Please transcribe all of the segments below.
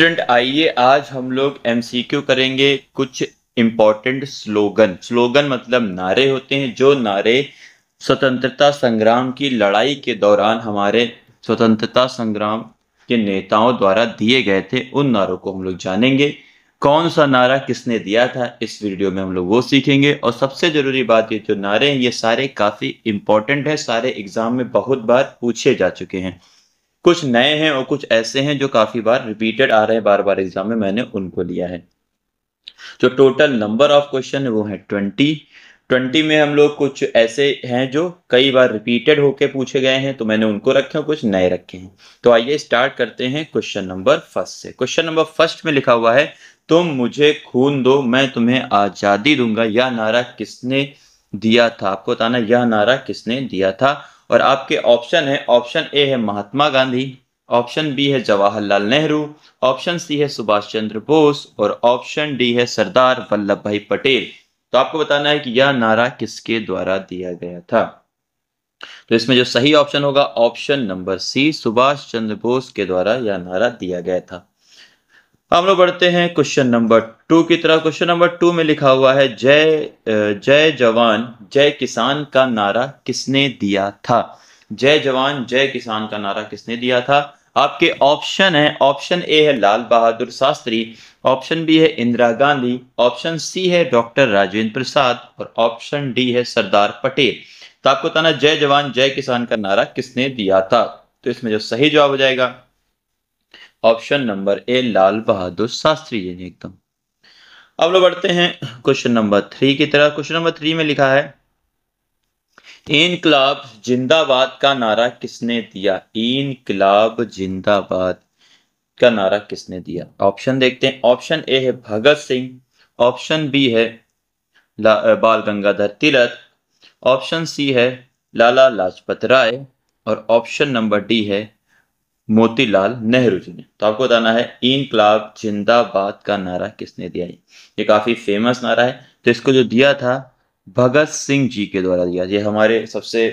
student आइए आज हम लोग एमसीक्यू करेंगे कुछ इम्पॉर्टेंट स्लोगन स्लोगन मतलब नारे होते हैं जो नारे स्वतंत्रता संग्राम की लड़ाई के दौरान हमारे स्वतंत्रता संग्राम के नेताओं द्वारा दिए गए थे उन नारों को हम लोग जानेंगे कौन सा नारा किसने दिया था इस वीडियो में हम लोग वो सीखेंगे और सबसे ज़रूरी बात ये जो नारे हैं ये सारे काफ़ी इंपॉर्टेंट है सारे एग्ज़ाम में बहुत बार पूछे जा चुके हैं कुछ नए हैं और कुछ ऐसे हैं जो काफी बार रिपीटेड आ रहे हैं बार बार एग्जाम में मैंने उनको लिया है जो टोटल नंबर ऑफ क्वेश्चन है वो है ट्वेंटी ट्वेंटी में हम लोग कुछ ऐसे हैं जो कई बार रिपीटेड होके पूछे गए हैं तो मैंने उनको रखे और कुछ नए रखे हैं तो आइए स्टार्ट करते हैं क्वेश्चन नंबर फर्स्ट से क्वेश्चन नंबर फर्स्ट में लिखा हुआ है तुम मुझे खून दो मैं तुम्हें आजादी दूंगा यह नारा किसने दिया था आपको बताना यह नारा किसने दिया था और आपके ऑप्शन है ऑप्शन ए है महात्मा गांधी ऑप्शन बी है जवाहरलाल नेहरू ऑप्शन सी है सुभाष चंद्र बोस और ऑप्शन डी है सरदार वल्लभ भाई पटेल तो आपको बताना है कि यह नारा किसके द्वारा दिया गया था तो इसमें जो सही ऑप्शन होगा option number C Subhash Chandra Bose के द्वारा यह नारा दिया गया था हम लोग बढ़ते हैं क्वेश्चन नंबर टू की तरफ क्वेश्चन नंबर टू में लिखा हुआ है जय जय जवान जय किसान का नारा किसने दिया था जय जवान जय किसान का नारा किसने दिया था आपके ऑप्शन है ऑप्शन ए है लाल बहादुर शास्त्री ऑप्शन बी है इंदिरा गांधी ऑप्शन सी है डॉक्टर राजेंद्र प्रसाद और ऑप्शन डी है सरदार पटेल तो आपको बताना जय जवान जय किसान का नारा किसने दिया था तो इसमें जो सही जवाब हो जाएगा option number A Lal Bahadur Shastri ji ने एकदम अब लोग बढ़ते हैं क्वेश्चन नंबर थ्री की तरह क्वेश्चन नंबर थ्री में लिखा है इनकलाब जिंदाबाद का नारा किसने दिया इनकलाब जिंदाबाद का नारा किसने दिया ऑप्शन देखते हैं ऑप्शन ए है भगत सिंह ऑप्शन बी है बाल गंगाधर तिलक ऑप्शन सी है लाला लाजपत राय और ऑप्शन नंबर डी है मोतीलाल नेहरू जी ने तो आपको बताना है इनकलाब जिंदाबाद का नारा किसने दिया है ये काफ़ी फेमस नारा है तो इसको जो दिया था भगत सिंह जी के द्वारा दिया ये हमारे सबसे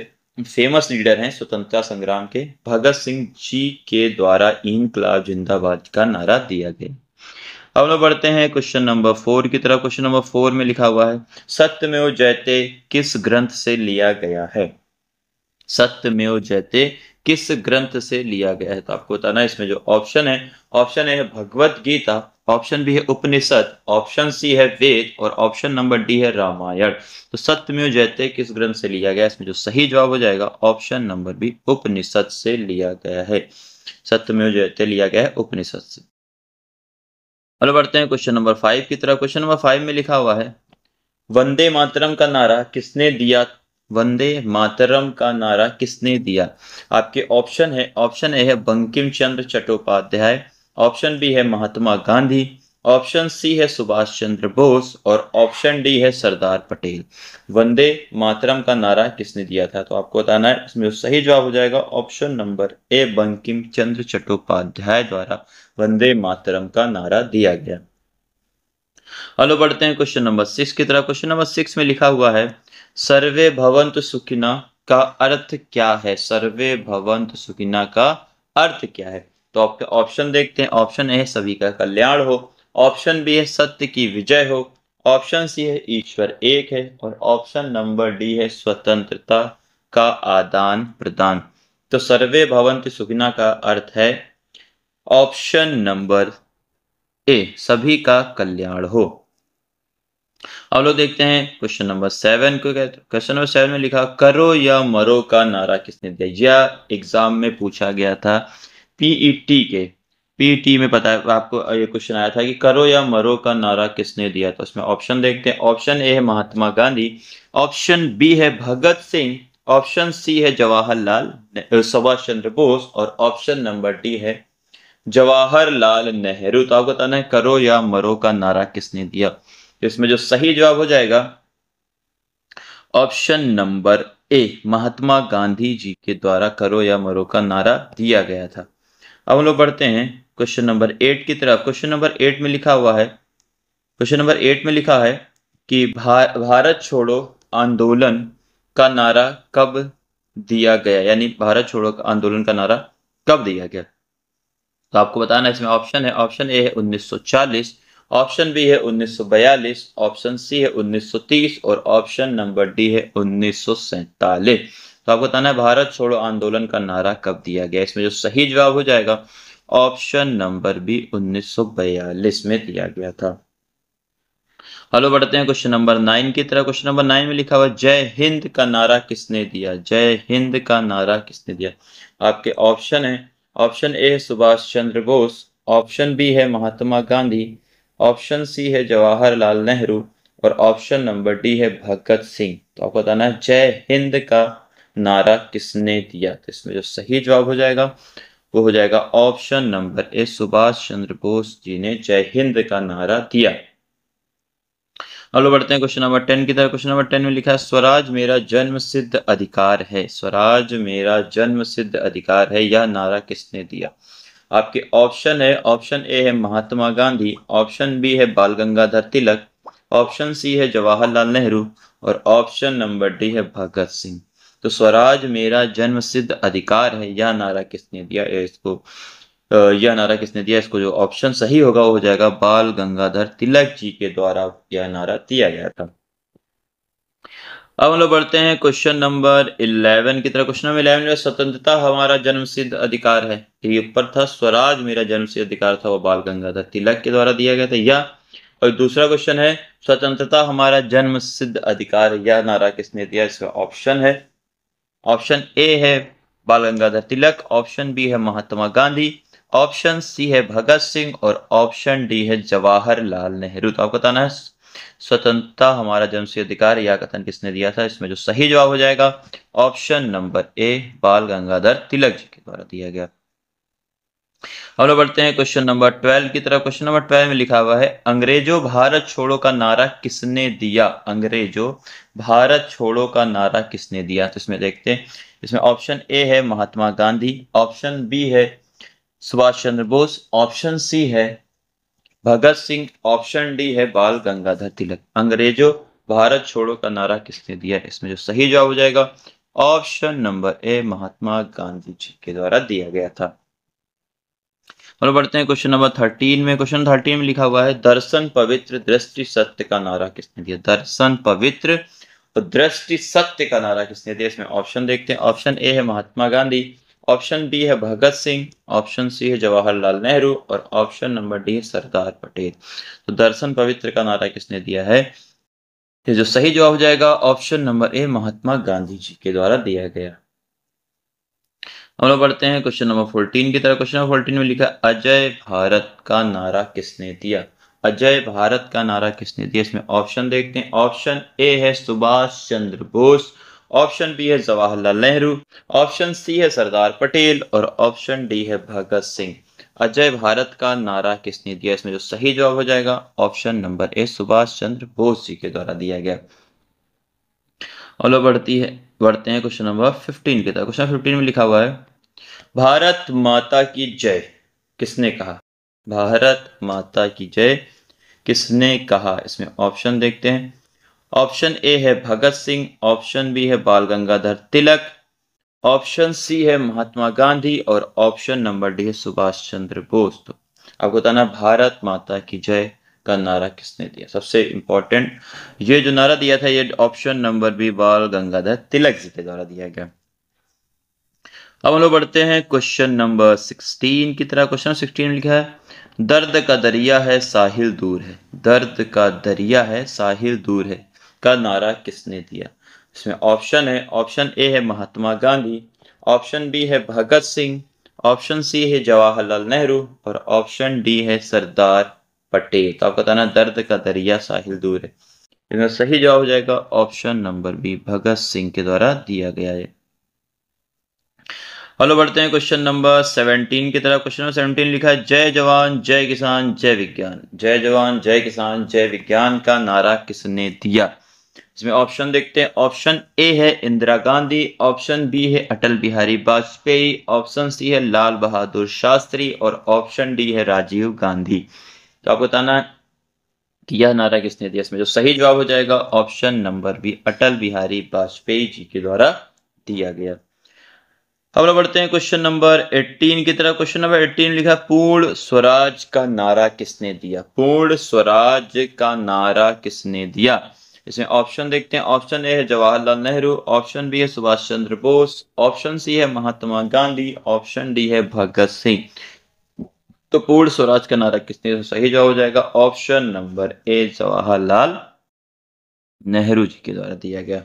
फेमस लीडर हैं स्वतंत्रता संग्राम के भगत सिंह जी के द्वारा इनकलाब जिंदाबाद का नारा दिया गया अब लोग बढ़ते हैं क्वेश्चन नंबर फोर की तरफ क्वेश्चन नंबर फोर में लिखा हुआ है सत्य में जयते किस ग्रंथ से लिया गया है सत्य में जयते किस ग्रंथ से लिया गया है तो आपको बताना इसमें जो ऑप्शन है ऑप्शन ए है भगवत गीता ऑप्शन बी है उपनिषद ऑप्शन सी है वेद और ऑप्शन नंबर डी है रामायण तो सत्यमेव जयते किस ग्रंथ से लिया गया इसमें जो सही जवाब हो जाएगा ऑप्शन नंबर बी उपनिषद से लिया गया है सत्यमेव जयते लिया गया है उपनिषद से और बढ़ते हैं क्वेश्चन नंबर फाइव की तरह क्वेश्चन नंबर फाइव में लिखा हुआ है वंदे मातरम का नारा किसने दिया वंदे मातरम का नारा किसने दिया आपके ऑप्शन है ऑप्शन ए है बंकिम चंद्र चट्टोपाध्याय ऑप्शन बी है महात्मा गांधी ऑप्शन सी है सुभाष चंद्र बोस और ऑप्शन डी है सरदार पटेल वंदे मातरम का नारा किसने दिया था तो आपको बताना है इसमें सही जवाब हो जाएगा option number A Bankim Chandra Chattopadhyay द्वारा वंदे मातरम का नारा दिया गया हेलो बढ़ते हैं क्वेश्चन नंबर सिक्स की तरफ क्वेश्चन नंबर सिक्स में लिखा हुआ है सर्वे भवंत सुखिना का अर्थ क्या है सर्वे भवंत सुखिना का अर्थ क्या है तो आपके ऑप्शन देखते हैं ऑप्शन ए है सभी का कल्याण हो ऑप्शन बी है सत्य की विजय हो ऑप्शन सी है ईश्वर एक है और ऑप्शन नंबर डी है स्वतंत्रता का आदान प्रदान तो सर्वे भवंत सुखिना का अर्थ है ऑप्शन नंबर ए सभी का कल्याण हो अब लोग देखते हैं क्वेश्चन नंबर सेवन को कहते क्वेश्चन नंबर सेवन में लिखा करो या मरो का नारा किसने दिया यह एग्जाम में पूछा गया था पीईटी e के पीईटी e में पता है आपको ये क्वेश्चन आया था कि करो या मरो का नारा किसने दिया था तो उसमें ऑप्शन देखते हैं ऑप्शन ए है महात्मा गांधी ऑप्शन बी है भगत सिंह ऑप्शन सी है जवाहरलाल सुभाष चंद्र बोस और ऑप्शन नंबर डी है जवाहरलाल नेहरू तो आपको बताना है करो या मरो का नारा किसने दिया इसमें जो सही जवाब हो जाएगा option number A Mahatma Gandhi ji के द्वारा करो या मरो का नारा दिया गया था अब हम लोग बढ़ते हैं क्वेश्चन नंबर एट की तरफ क्वेश्चन नंबर एट में लिखा हुआ है क्वेश्चन नंबर एट में लिखा है कि भा, भारत छोड़ो आंदोलन का नारा कब दिया गया यानी भारत छोड़ो आंदोलन का नारा कब दिया गया तो आपको बताना इसमें ऑप्शन है ऑप्शन ए है 1940 ऑप्शन बी है 1942 ऑप्शन सी है 1930 और ऑप्शन नंबर डी है उन्नीस तो आपको बताना है भारत छोड़ो आंदोलन का नारा कब दिया गया इसमें जो सही जवाब हो जाएगा ऑप्शन नंबर बी 1942 में दिया गया था हेलो बढ़ते हैं क्वेश्चन नंबर नाइन की तरह क्वेश्चन नंबर नाइन में लिखा हुआ जय हिंद का नारा किसने दिया जय हिंद का नारा किसने दिया आपके ऑप्शन है ऑप्शन ए है सुभाष चंद्र बोस ऑप्शन बी है महात्मा गांधी ऑप्शन सी है जवाहरलाल नेहरू और ऑप्शन नंबर डी है भगत सिंह तो आपको बताना है जय हिंद का नारा किसने दिया तो इसमें जो सही जवाब हो जाएगा वो हो जाएगा option number A Subhash Chandra Bose ji ने जय हिंद का नारा दिया बढ़ते हैं क्वेश्चन नंबर टेन की तरह क्वेश्चन नंबर टेन में लिखा है स्वराज मेरा जन्म सिद्ध अधिकार है स्वराज मेरा जन्म सिद्ध अधिकार है यह नारा किसने दिया आपके ऑप्शन है ऑप्शन ए है महात्मा गांधी ऑप्शन बी है बाल गंगाधर तिलक ऑप्शन सी है जवाहरलाल नेहरू और ऑप्शन नंबर डी है भगत सिंह तो स्वराज मेरा जन्म सिद्ध अधिकार है यह नारा किसने दिया इसको यह नारा किसने दिया इसको जो ऑप्शन सही होगा वो हो जाएगा बाल गंगाधर तिलक जी के द्वारा यह नारा दिया गया था अब हम लोग बढ़ते हैं क्वेश्चन नंबर इलेवन की तरह क्वेश्चन नंबर इलेवन में स्वतंत्रता हमारा जन्म सिद्ध अधिकार है ये ऊपर था स्वराज मेरा जन्म सिद्ध अधिकार था वो बाल गंगाधर तिलक के द्वारा दिया गया था या और दूसरा क्वेश्चन है स्वतंत्रता हमारा जन्म सिद्ध अधिकार या नारा किसने दिया इसका ऑप्शन है ऑप्शन ए है बाल गंगाधर तिलक ऑप्शन बी है महात्मा गांधी ऑप्शन सी है भगत सिंह और ऑप्शन डी है जवाहरलाल नेहरू तो आपको बताना है स्वतंत्रता हमारा से अधिकार या कथन किसने दिया था इसमें जो सही जवाब हो जाएगा ऑप्शन नंबर ए बाल गंगाधर तिलक जी के द्वारा दिया गया हम लोग बढ़ते हैं क्वेश्चन नंबर ट्वेल्व की तरफ क्वेश्चन नंबर ट्वेल्व में लिखा हुआ है अंग्रेजों भारत छोड़ो का नारा किसने दिया अंग्रेजों भारत छोड़ो का नारा किसने दिया तो इसमें देखते हैं इसमें ऑप्शन ए है महात्मा गांधी ऑप्शन बी है सुभाष चंद्र बोस ऑप्शन सी है भगत सिंह ऑप्शन डी है बाल गंगाधर तिलक अंग्रेजों भारत छोड़ो का नारा किसने दिया इसमें जो सही जवाब हो जाएगा option number A Mahatma Gandhi ji के द्वारा दिया गया था और बढ़ते हैं क्वेश्चन नंबर थर्टीन में क्वेश्चन थर्टीन में लिखा हुआ है दर्शन पवित्र दृष्टि सत्य का नारा किसने दिया दर्शन पवित्र और दृष्टि सत्य का नारा किसने दिया इसमें ऑप्शन देखते हैं ऑप्शन ए है महात्मा गांधी ऑप्शन बी है भगत सिंह ऑप्शन सी है जवाहरलाल नेहरू और option number D Sardar Patel तो दर्शन पवित्र का नारा किसने दिया है ये जो सही जवाब हो जाएगा option number A Mahatma Gandhi ji के द्वारा दिया गया हम लोग बढ़ते हैं क्वेश्चन नंबर फोर्टीन की तरह क्वेश्चन नंबर फोर्टीन में लिखा अजय भारत का नारा किसने दिया अजय भारत का नारा किसने दिया इसमें ऑप्शन देखते हैं ऑप्शन ए है सुभाष चंद्र बोस ऑप्शन बी है जवाहरलाल नेहरू ऑप्शन सी है सरदार पटेल और ऑप्शन डी है भगत सिंह अजय भारत का नारा किसने दिया इसमें जो सही जवाब हो जाएगा option number A Subhash Chandra Bose ji के द्वारा दिया गया और बढ़ती है बढ़ते हैं क्वेश्चन नंबर फिफ्टीन के तहत क्वेश्चन फिफ्टीन में लिखा हुआ है भारत माता की जय किसने कहा भारत माता की जय किसने कहा इसमें ऑप्शन देखते हैं ऑप्शन ए है भगत सिंह ऑप्शन बी है बाल गंगाधर तिलक ऑप्शन सी है महात्मा गांधी और ऑप्शन नंबर डी है सुभाष चंद्र बोस तो आपको बताना भारत माता की जय का नारा किसने दिया सबसे इंपॉर्टेंट ये जो नारा दिया था ये ऑप्शन नंबर बी बाल गंगाधर तिलक जी के द्वारा दिया गया अब हम लोग बढ़ते हैं क्वेश्चन नंबर सिक्सटीन की तरह क्वेश्चन सिक्सटीन लिखा है दर्द का दरिया है साहिल दूर है दर्द का दरिया है साहिल दूर है का नारा किसने दिया इसमें ऑप्शन है ऑप्शन ए है महात्मा गांधी ऑप्शन बी है भगत सिंह ऑप्शन सी है जवाहरलाल नेहरू और ऑप्शन डी है सरदार पटेल तो आपको बताना दर्द का दरिया साहिल दूर है इसमें सही जवाब हो जाएगा option number B Bhagat Singh के द्वारा दिया गया है हेलो बढ़ते हैं क्वेश्चन नंबर सेवनटीन की तरफ क्वेश्चन नंबर सेवनटीन लिखा है जय जवान जय किसान जय विज्ञान जय जवान जय किसान जय विज्ञान का नारा किसने दिया इसमें ऑप्शन देखते हैं ऑप्शन ए है इंदिरा गांधी ऑप्शन बी है अटल बिहारी वाजपेयी ऑप्शन सी है लाल बहादुर शास्त्री और ऑप्शन डी है राजीव गांधी तो आपको बताना कि यह नारा किसने दिया इसमें जो सही जवाब हो जाएगा option number B Atal Bihari Vajpayee ji के द्वारा दिया गया अब लोग बढ़ते हैं क्वेश्चन नंबर 18 की तरह क्वेश्चन नंबर 18 लिखा पूर्ण स्वराज का नारा किसने दिया पूर्ण स्वराज का नारा किसने दिया इसमें ऑप्शन देखते हैं ऑप्शन ए है जवाहरलाल नेहरू ऑप्शन बी है सुभाष चंद्र बोस ऑप्शन सी है महात्मा गांधी ऑप्शन डी है भगत सिंह तो पूर्ण स्वराज का नारा किसने तो सही जवाब हो जाएगा option number A Jawaharlal Nehru ji के द्वारा दिया गया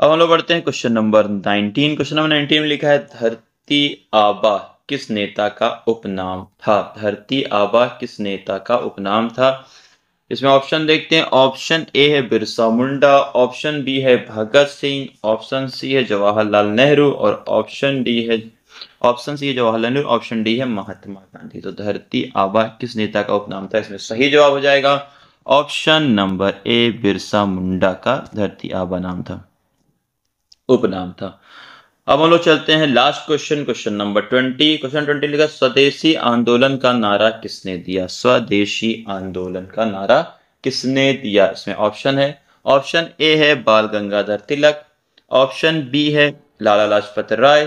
अब हम लोग बढ़ते हैं क्वेश्चन नंबर 19 क्वेश्चन नंबर 19 में लिखा है धरती आबा किस नेता का उपनाम था धरती आबा किस नेता का उपनाम था इसमें ऑप्शन देखते हैं ऑप्शन ए है बिरसा मुंडा ऑप्शन बी है भगत सिंह ऑप्शन सी है जवाहरलाल नेहरू और ऑप्शन डी है ऑप्शन सी है जवाहरलाल नेहरू ऑप्शन डी है महात्मा गांधी तो धरती आबा किस नेता का उपनाम था इसमें सही जवाब हो जाएगा option number A Birsa Munda का धरती आबा नाम था उपनाम था अब हम लोग चलते हैं last question question number twenty question twenty लिखा स्वदेशी आंदोलन का नारा किसने दिया स्वदेशी आंदोलन का नारा किसने दिया इसमें ऑप्शन है ऑप्शन ए है बाल गंगाधर तिलक ऑप्शन बी है लाला लाजपत राय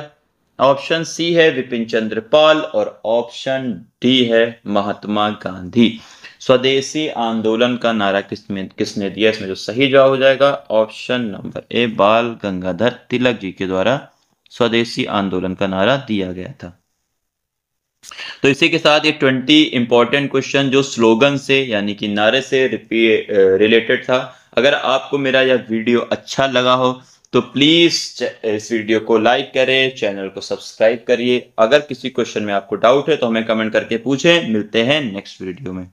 ऑप्शन सी है विपिन चंद्र पाल और ऑप्शन डी है महात्मा गांधी स्वदेशी आंदोलन का नारा किसने किसने दिया इसमें जो सही जवाब हो जाएगा ऑप्शन नंबर ए बाल गंगाधर तिलक जी के द्वारा स्वदेशी आंदोलन का नारा दिया गया था तो इसी के साथ ये ट्वेंटी इंपॉर्टेंट क्वेश्चन जो स्लोगन से यानी कि नारे से रिलेटेड था अगर आपको मेरा यह वीडियो अच्छा लगा हो तो प्लीज इस वीडियो को लाइक करें चैनल को सब्सक्राइब करिए अगर किसी क्वेश्चन में आपको डाउट है तो हमें कमेंट करके पूछें मिलते हैं नेक्स्ट वीडियो में